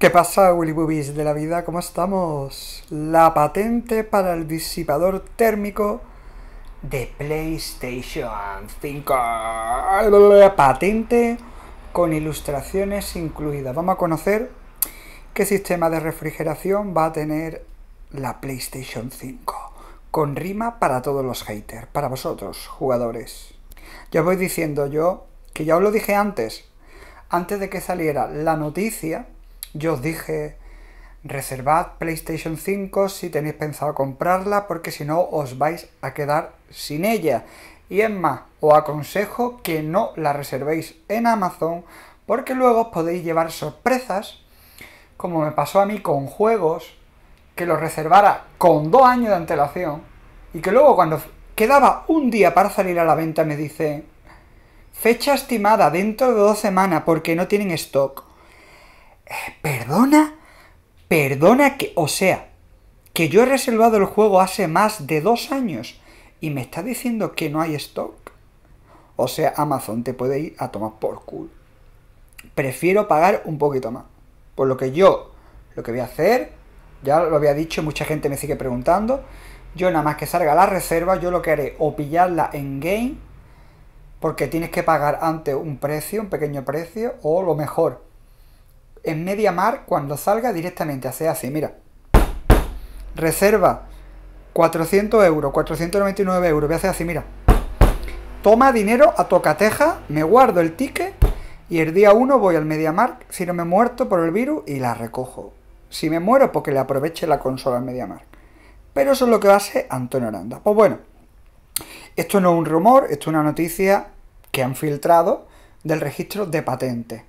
¿Qué pasa, Willy Boobies de la vida? ¿Cómo estamos? La patente para el disipador térmico de PlayStation 5. Patente con ilustraciones incluidas. Vamos a conocer qué sistema de refrigeración va a tener la PlayStation 5. Con rima para todos los haters, para vosotros, jugadores. Ya voy diciendo yo que ya os lo dije antes, antes de que saliera la noticia yo os dije, reservad PlayStation 5 si tenéis pensado comprarla, porque si no os vais a quedar sin ella. Y es más, os aconsejo que no la reservéis en Amazon, porque luego os podéis llevar sorpresas, como me pasó a mí con juegos, que los reservara con dos años de antelación, y que luego cuando quedaba un día para salir a la venta me dice, fecha estimada dentro de dos semanas porque no tienen stock. ¿Perdona? ¿Perdona que... O sea, que yo he reservado el juego hace más de dos años y me está diciendo que no hay stock. O sea, Amazon te puede ir a tomar por culo. Prefiero pagar un poquito más. Por lo que yo, lo que voy a hacer, ya lo había dicho, mucha gente me sigue preguntando. Yo nada más que salga la reserva, yo lo que haré o pillarla en game, porque tienes que pagar antes un precio, un pequeño precio, o lo mejor, en media mar cuando salga directamente, hace así, mira. Reserva 400 euros, 499 euros, voy a hacer así, mira. Toma dinero a tocateja, me guardo el ticket y el día 1 voy al Mar, si no me he muerto por el virus y la recojo. Si me muero, porque pues le aproveche la consola en MediaMark. Pero eso es lo que hace Antonio Aranda. Pues bueno, esto no es un rumor, esto es una noticia que han filtrado del registro de patentes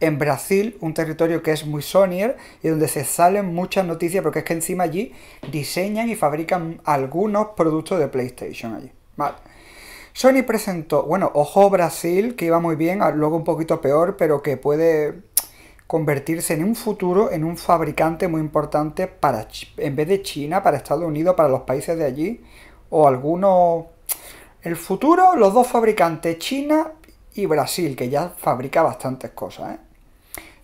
en Brasil, un territorio que es muy Sonyer y donde se salen muchas noticias, porque es que encima allí diseñan y fabrican algunos productos de PlayStation allí. Sony presentó, bueno, ojo Brasil, que iba muy bien, ah, luego un poquito peor, pero que puede convertirse en un futuro en un fabricante muy importante para en vez de China, para Estados Unidos, para los países de allí o algunos el futuro, los dos fabricantes, China y Brasil, que ya fabrica bastantes cosas, ¿eh?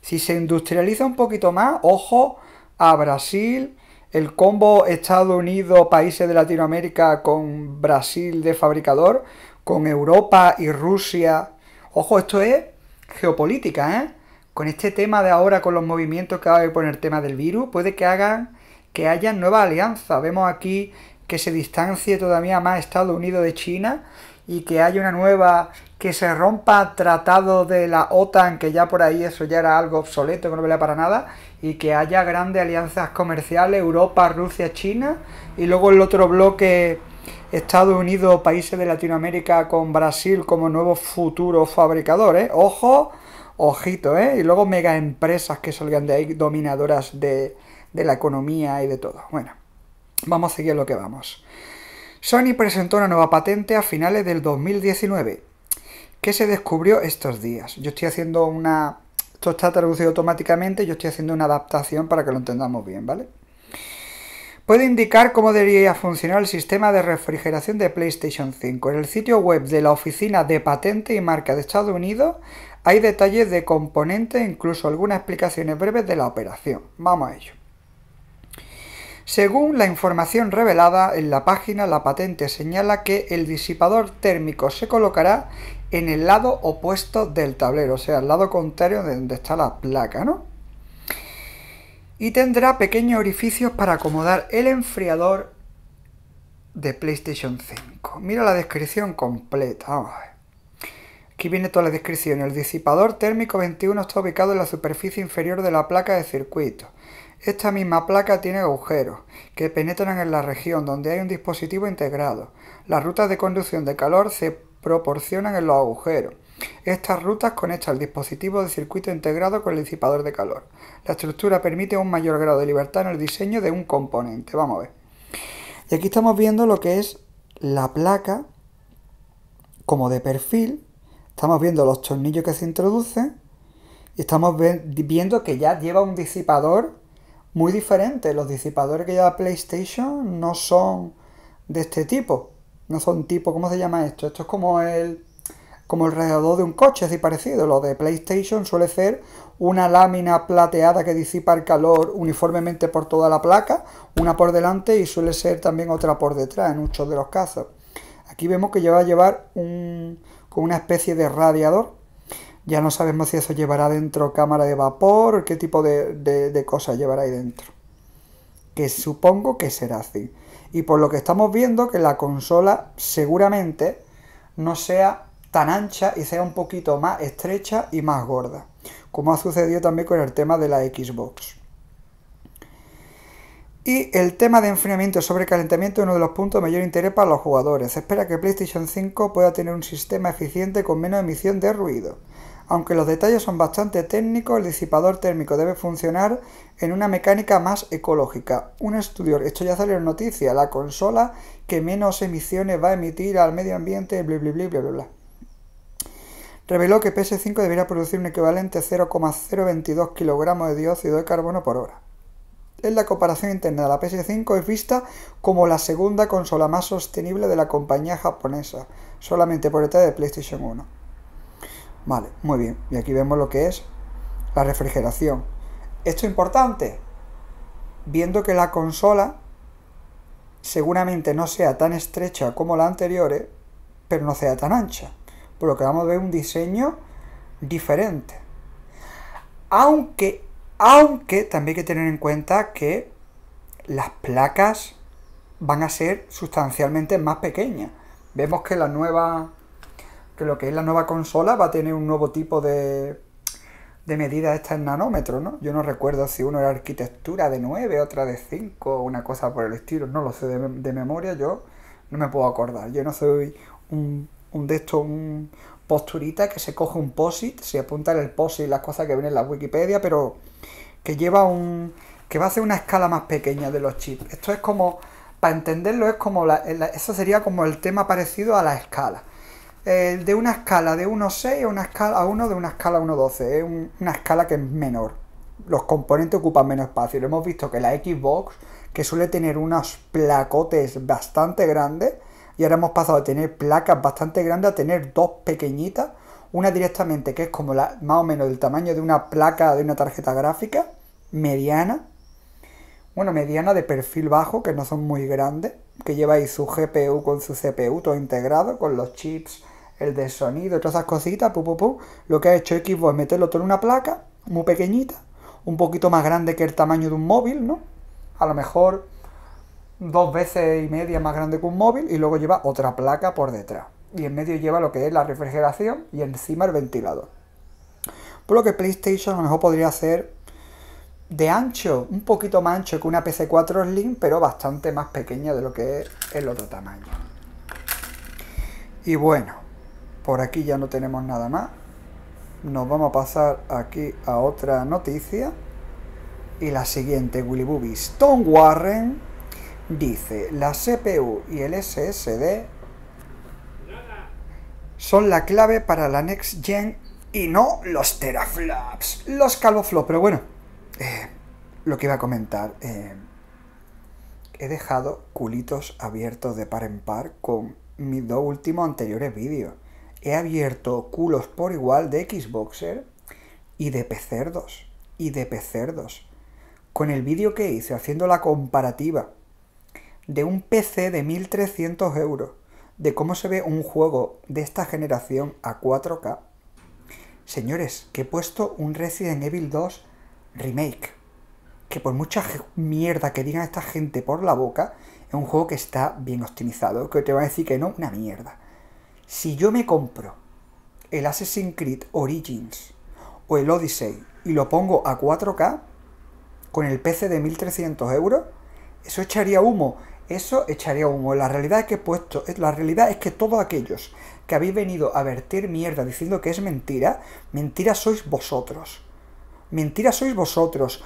Si se industrializa un poquito más, ojo a Brasil, el combo Estados Unidos, países de Latinoamérica con Brasil de fabricador, con Europa y Rusia. Ojo, esto es geopolítica, ¿eh? Con este tema de ahora, con los movimientos que va a poner el tema del virus, puede que hagan que haya nueva alianza. Vemos aquí que se distancie todavía más Estados Unidos de China y que haya una nueva, que se rompa tratado de la OTAN, que ya por ahí eso ya era algo obsoleto, que no valía para nada, y que haya grandes alianzas comerciales, Europa, Rusia, China, y luego el otro bloque, Estados Unidos, países de Latinoamérica con Brasil como nuevos futuros fabricador ¿eh? ojo, ojito, ¿eh? y luego mega empresas que salgan de ahí, dominadoras de, de la economía y de todo. Bueno, vamos a seguir lo que vamos. Sony presentó una nueva patente a finales del 2019 que se descubrió estos días. Yo estoy haciendo una... Esto está traducido automáticamente, yo estoy haciendo una adaptación para que lo entendamos bien, ¿vale? Puede indicar cómo debería funcionar el sistema de refrigeración de PlayStation 5. En el sitio web de la Oficina de Patente y Marca de Estados Unidos hay detalles de componentes, incluso algunas explicaciones breves de la operación. Vamos a ello. Según la información revelada en la página, la patente señala que el disipador térmico se colocará en el lado opuesto del tablero, o sea, el lado contrario de donde está la placa, ¿no? Y tendrá pequeños orificios para acomodar el enfriador de PlayStation 5. Mira la descripción completa, Aquí viene toda la descripción. El disipador térmico 21 está ubicado en la superficie inferior de la placa de circuito. Esta misma placa tiene agujeros que penetran en la región donde hay un dispositivo integrado. Las rutas de conducción de calor se proporcionan en los agujeros. Estas rutas conectan el dispositivo de circuito integrado con el disipador de calor. La estructura permite un mayor grado de libertad en el diseño de un componente. Vamos a ver. Y aquí estamos viendo lo que es la placa como de perfil. Estamos viendo los tornillos que se introducen y estamos viendo que ya lleva un disipador muy diferente. Los disipadores que lleva PlayStation no son de este tipo. No son tipo, ¿cómo se llama esto? Esto es como el como el radiador de un coche, así parecido. Lo de PlayStation suele ser una lámina plateada que disipa el calor uniformemente por toda la placa, una por delante y suele ser también otra por detrás en muchos de los casos. Aquí vemos que lleva a llevar un, con una especie de radiador ya no sabemos si eso llevará dentro cámara de vapor, o qué tipo de, cosas llevará ahí dentro. Que supongo que será así. Y por lo que estamos viendo, que la consola seguramente no sea tan ancha y sea un poquito más estrecha y más gorda. Como ha sucedido también con el tema de la Xbox. Y el tema de enfriamiento y sobrecalentamiento es uno de los puntos de mayor interés para los jugadores. Se espera que PlayStation 5 pueda tener un sistema eficiente con menos emisión de ruido. Aunque los detalles son bastante técnicos, el disipador térmico debe funcionar en una mecánica más ecológica. Un estudio, esto ya salió en noticia, la consola que menos emisiones va a emitir al medio ambiente, bla bla Reveló que PS5 debería producir un equivalente 0,022 kg de dióxido de carbono por hora. En la comparación interna, la PS5 es vista como la segunda consola más sostenible de la compañía japonesa, solamente por detrás de PlayStation 1. Vale, muy bien. Y aquí vemos lo que es la refrigeración. Esto es importante. Viendo que la consola seguramente no sea tan estrecha como la anterior, ¿eh? pero no sea tan ancha. Por lo que vamos a ver un diseño diferente. Aunque, aunque también hay que tener en cuenta que las placas van a ser sustancialmente más pequeñas. Vemos que la nueva que lo que es la nueva consola va a tener un nuevo tipo de, de medida esta en nanómetro, ¿no? Yo no recuerdo si uno era arquitectura de 9, otra de 5, una cosa por el estilo, no lo sé de, memoria, yo no me puedo acordar. Yo no soy un, un de estos, un posturita que se coge un POSIT, se apunta en el POSIT las cosas que vienen en la Wikipedia, pero que lleva un... que va a hacer una escala más pequeña de los chips. Esto es como, para entenderlo, es como eso sería como el tema parecido a la escala. Eh, de una escala de 1,6 a una escala a 1 de una escala 1,12. Es una escala que es menor. Los componentes ocupan menos espacio. Lo hemos visto que la Xbox, que suele tener unos placotes bastante grandes, y ahora hemos pasado de tener placas bastante grandes a tener dos pequeñitas. Una directamente que es como la, más o menos del tamaño de una placa de una tarjeta gráfica, mediana. Bueno, mediana de perfil bajo, que no son muy grandes, que lleva ahí su GPU con su CPU todo integrado, con los chips el de sonido, todas esas cositas, lo que ha hecho Xbox es meterlo todo en una placa muy pequeñita, un poquito más grande que el tamaño de un móvil, ¿no? A lo mejor dos veces y media más grande que un móvil y luego lleva otra placa por detrás. Y en medio lleva lo que es la refrigeración y encima el ventilador. Por lo que PlayStation a lo mejor podría ser de ancho, un poquito más ancho que una PC4 Slim, pero bastante más pequeña de lo que es el otro tamaño. Y bueno, por aquí ya no tenemos nada más. Nos vamos a pasar aquí a otra noticia. Y la siguiente, Willy Booby. Stone Warren dice, la CPU y el SSD son la clave para la Next Gen y no los teraflops, los calvoflops. Pero bueno, eh, lo que iba a comentar, eh, he dejado culitos abiertos de par en par con mis dos últimos anteriores vídeos he abierto culos por igual de Xboxer y de 2 Y de 2 Con el vídeo que hice haciendo la comparativa de un PC de 1300 euros, de cómo se ve un juego de esta generación a 4K. Señores, que he puesto un Resident Evil 2 Remake. Que por mucha mierda que digan esta gente por la boca, es un juego que está bien optimizado. Que te van a decir que no, una mierda si yo me compro el Assassin's Creed Origins o el Odyssey y lo pongo a 4K con el PC de 1300 euros, eso echaría humo. Eso echaría humo. La realidad es que he puesto, la realidad es que todos aquellos que habéis venido a vertir mierda diciendo que es mentira, mentira sois vosotros. Mentira sois vosotros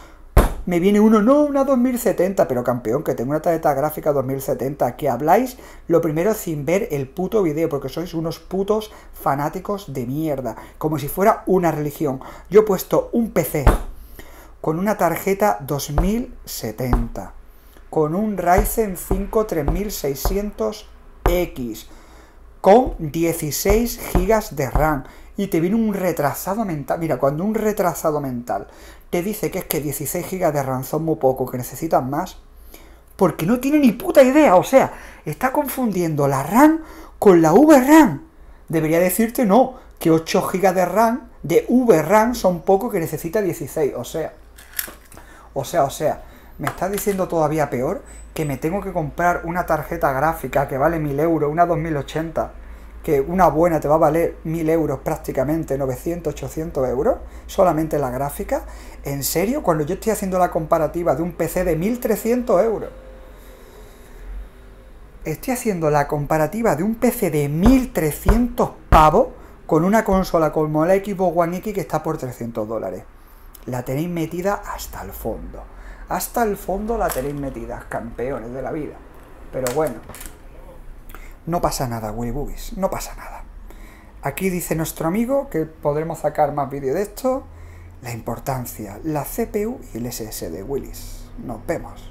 me viene uno, no, una 2070, pero campeón, que tengo una tarjeta gráfica 2070, que habláis lo primero sin ver el puto vídeo, porque sois unos putos fanáticos de mierda, como si fuera una religión. Yo he puesto un PC con una tarjeta 2070, con un Ryzen 5 3600X, con 16 GB de RAM, y te viene un retrasado mental. Mira, cuando un retrasado mental te dice que es que 16 GB de RAM son muy poco, que necesitas más, porque no tiene ni puta idea, o sea, está confundiendo la RAM con la VRAM. Debería decirte no, que 8 GB de RAM, de VRAM son poco que necesita 16, o sea, o sea, o sea, me está diciendo todavía peor que me tengo que comprar una tarjeta gráfica que vale 1000 euros, una 2080 que una buena te va a valer mil euros prácticamente, 900, 800 euros, solamente la gráfica. En serio, cuando yo estoy haciendo la comparativa de un PC de 1300 euros, estoy haciendo la comparativa de un PC de 1300 pavos con una consola como la Xbox One X que está por 300 dólares. La tenéis metida hasta el fondo. Hasta el fondo la tenéis metida, campeones de la vida. Pero bueno, no pasa nada, Willy Boobies, no pasa nada. Aquí dice nuestro amigo que podremos sacar más vídeo de esto. La importancia, la CPU y el SSD Willis. Nos vemos.